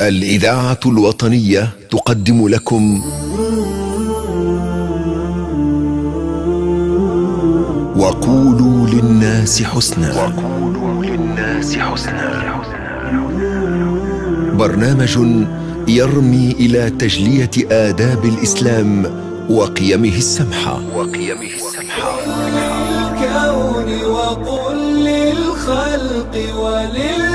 الإذاعة الوطنية تقدم لكم وقولوا للناس حسنا وقولوا للناس حسنا برنامج يرمي إلى تجلية آداب الإسلام وقيمه السمحة وقيمه السمحة للكون وقل للخلق ولل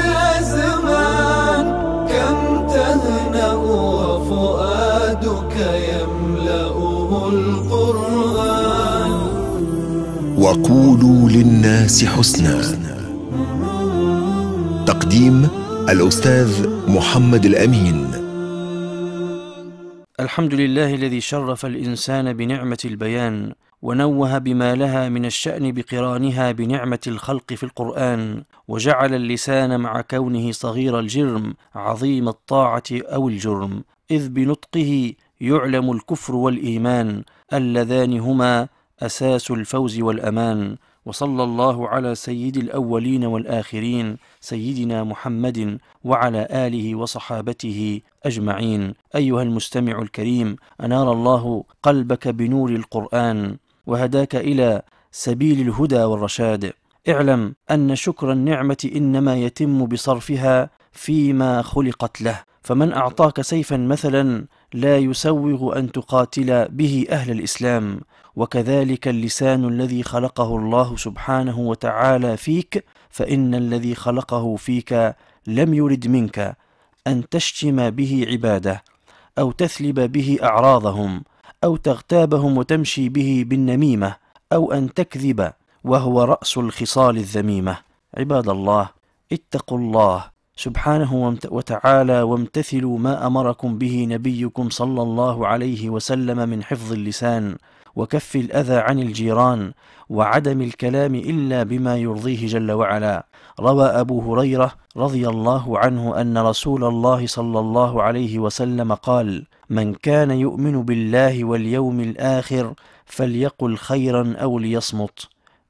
يملأه القرآن وقولوا للناس حسنا تقديم الأستاذ محمد الأمين الحمد لله الذي شرف الإنسان بنعمة البيان ونوه بما لها من الشأن بقرانها بنعمة الخلق في القرآن وجعل اللسان مع كونه صغير الجرم عظيم الطاعة أو الجرم إذ بنطقه يعلم الكفر والايمان اللذان هما اساس الفوز والامان وصلى الله على سيد الاولين والاخرين سيدنا محمد وعلى اله وصحابته اجمعين ايها المستمع الكريم انار الله قلبك بنور القران وهداك الى سبيل الهدى والرشاد اعلم ان شكر النعمه انما يتم بصرفها فيما خلقت له فمن اعطاك سيفا مثلا لا يسوغ أن تقاتل به أهل الإسلام وكذلك اللسان الذي خلقه الله سبحانه وتعالى فيك فإن الذي خلقه فيك لم يرد منك أن تشتم به عباده أو تثلب به أعراضهم أو تغتابهم وتمشي به بالنميمة أو أن تكذب وهو رأس الخصال الذميمة عباد الله اتقوا الله سبحانه وتعالى وامتثلوا ما أمركم به نبيكم صلى الله عليه وسلم من حفظ اللسان وكف الأذى عن الجيران وعدم الكلام إلا بما يرضيه جل وعلا روى أبو هريرة رضي الله عنه أن رسول الله صلى الله عليه وسلم قال من كان يؤمن بالله واليوم الآخر فليقل خيرا أو ليصمت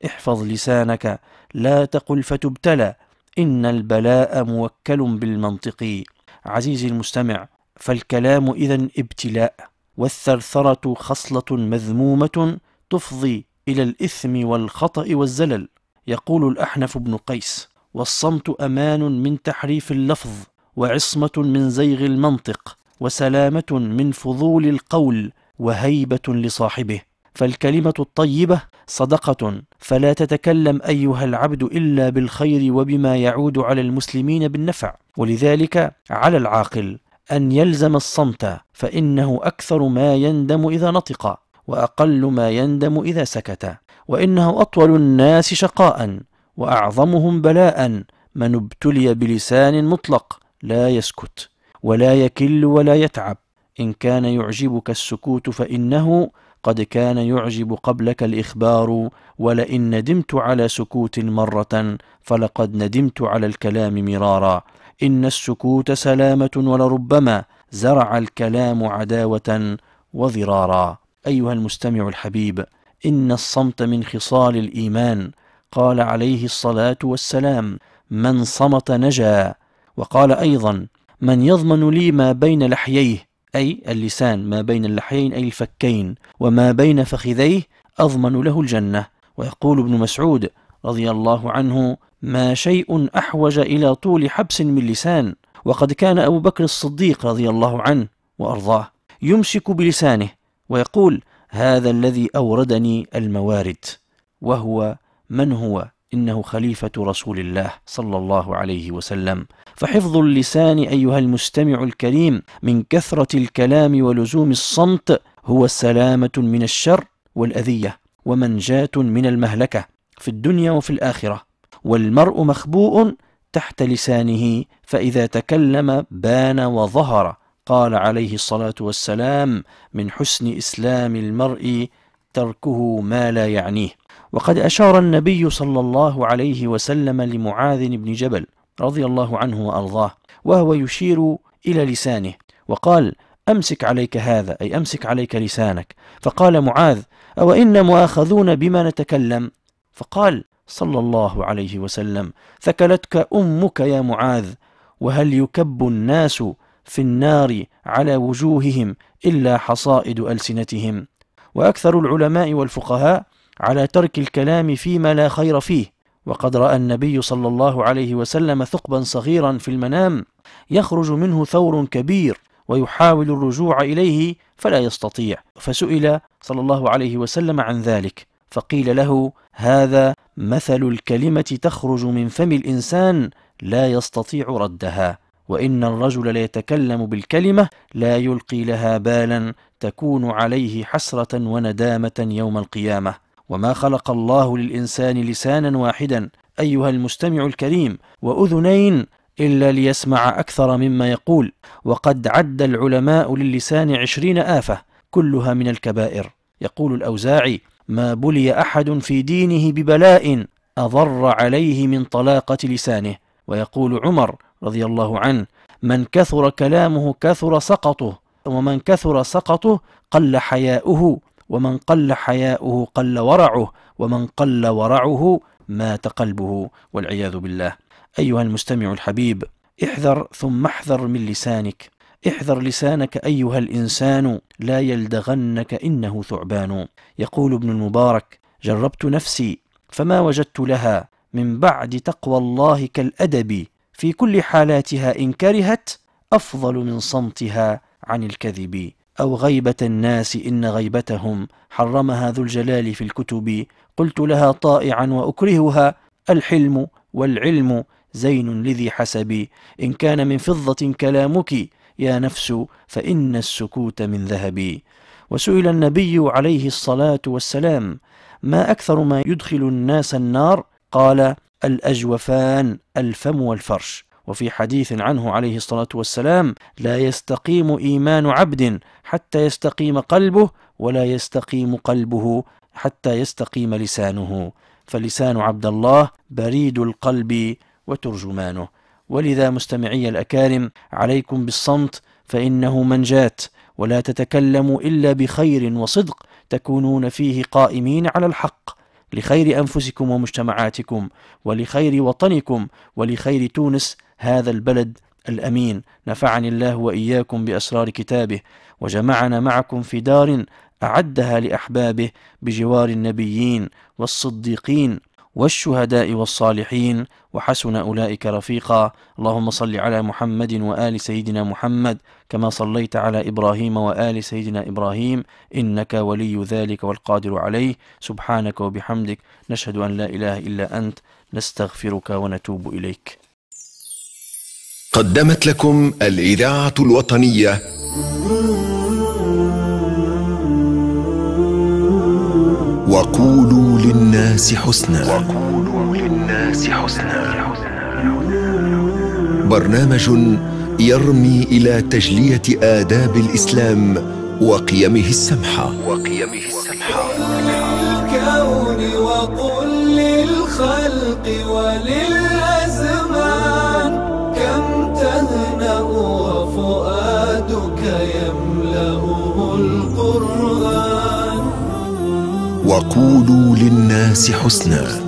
احفظ لسانك لا تقل فتبتلى إن البلاء موكل بالمنطق عزيزي المستمع فالكلام إذا ابتلاء والثرثرة خصلة مذمومة تفضي إلى الإثم والخطأ والزلل يقول الأحنف بن قيس والصمت أمان من تحريف اللفظ وعصمة من زيغ المنطق وسلامة من فضول القول وهيبة لصاحبه فالكلمة الطيبة صدقة فلا تتكلم أيها العبد إلا بالخير وبما يعود على المسلمين بالنفع ولذلك على العاقل أن يلزم الصمت فإنه أكثر ما يندم إذا نطق وأقل ما يندم إذا سكت وإنه أطول الناس شقاء وأعظمهم بلاء من ابتلي بلسان مطلق لا يسكت ولا يكل ولا يتعب إن كان يعجبك السكوت فإنه قد كان يعجب قبلك الإخبار ولئن ندمت على سكوت مرة فلقد ندمت على الكلام مرارا إن السكوت سلامة ولربما زرع الكلام عداوة وضرارا أيها المستمع الحبيب إن الصمت من خصال الإيمان قال عليه الصلاة والسلام من صمت نجا وقال أيضا من يضمن لي ما بين لحييه أي اللسان ما بين اللحيين أي الفكين وما بين فخذيه أضمن له الجنة ويقول ابن مسعود رضي الله عنه ما شيء أحوج إلى طول حبس من لسان وقد كان أبو بكر الصديق رضي الله عنه وأرضاه يمسك بلسانه ويقول هذا الذي أوردني الموارد وهو من هو إنه خليفة رسول الله صلى الله عليه وسلم فحفظ اللسان أيها المستمع الكريم من كثرة الكلام ولزوم الصمت هو سلامة من الشر والأذية ومنجاة من المهلكة في الدنيا وفي الآخرة والمرء مخبوء تحت لسانه فإذا تكلم بان وظهر قال عليه الصلاة والسلام من حسن إسلام المرء تركه ما لا يعنيه وقد أشار النبي صلى الله عليه وسلم لمعاذ بن جبل رضي الله عنه وارضاه وهو يشير الى لسانه وقال امسك عليك هذا اي امسك عليك لسانك فقال معاذ او ان مؤاخذون بما نتكلم فقال صلى الله عليه وسلم ثكلتك امك يا معاذ وهل يكب الناس في النار على وجوههم الا حصائد السنتهم واكثر العلماء والفقهاء على ترك الكلام فيما لا خير فيه وقد رأى النبي صلى الله عليه وسلم ثقبا صغيرا في المنام يخرج منه ثور كبير ويحاول الرجوع إليه فلا يستطيع فسئل صلى الله عليه وسلم عن ذلك فقيل له هذا مثل الكلمة تخرج من فم الإنسان لا يستطيع ردها وإن الرجل ليتكلم بالكلمة لا يلقي لها بالا تكون عليه حسرة وندامة يوم القيامة وما خلق الله للإنسان لسانا واحدا أيها المستمع الكريم وأذنين إلا ليسمع أكثر مما يقول وقد عد العلماء للسان عشرين آفة كلها من الكبائر يقول الأوزاعي ما بلي أحد في دينه ببلاء أضر عليه من طلاقة لسانه ويقول عمر رضي الله عنه من كثر كلامه كثر سقطه ومن كثر سقطه قل حياؤه ومن قل حياؤه قل ورعه ومن قل ورعه مات قلبه والعياذ بالله أيها المستمع الحبيب احذر ثم احذر من لسانك احذر لسانك أيها الإنسان لا يلدغنك إنه ثعبان يقول ابن المبارك جربت نفسي فما وجدت لها من بعد تقوى الله كالأدب في كل حالاتها إن كرهت أفضل من صمتها عن الكذب أو غيبة الناس إن غيبتهم حرمها ذو الجلال في الكتب قلت لها طائعا وأكرهها الحلم والعلم زين لذي حسب إن كان من فضة كلامك يا نفس فإن السكوت من ذهب وسئل النبي عليه الصلاة والسلام ما أكثر ما يدخل الناس النار قال الأجوفان الفم والفرش وفي حديث عنه عليه الصلاة والسلام لا يستقيم إيمان عبد حتى يستقيم قلبه ولا يستقيم قلبه حتى يستقيم لسانه فلسان عبد الله بريد القلب وترجمانه ولذا مستمعي الأكارم عليكم بالصمت فإنه منجات ولا تتكلموا إلا بخير وصدق تكونون فيه قائمين على الحق لخير أنفسكم ومجتمعاتكم ولخير وطنكم ولخير تونس هذا البلد الأمين نفعني الله وإياكم بأسرار كتابه وجمعنا معكم في دار أعدها لأحبابه بجوار النبيين والصديقين والشهداء والصالحين وحسن أولئك رفيقا اللهم صل على محمد وآل سيدنا محمد كما صليت على إبراهيم وآل سيدنا إبراهيم إنك ولي ذلك والقادر عليه سبحانك وبحمدك نشهد أن لا إله إلا أنت نستغفرك ونتوب إليك قدمت لكم الإذاعة الوطنية وقولوا للناس حسنا وقولوا للناس حسنا برنامج يرمي إلى تجلية آداب الإسلام وقيمه السمحة وقيمه السمحة الكون وقل للخلق ولل وقولوا للناس حسنا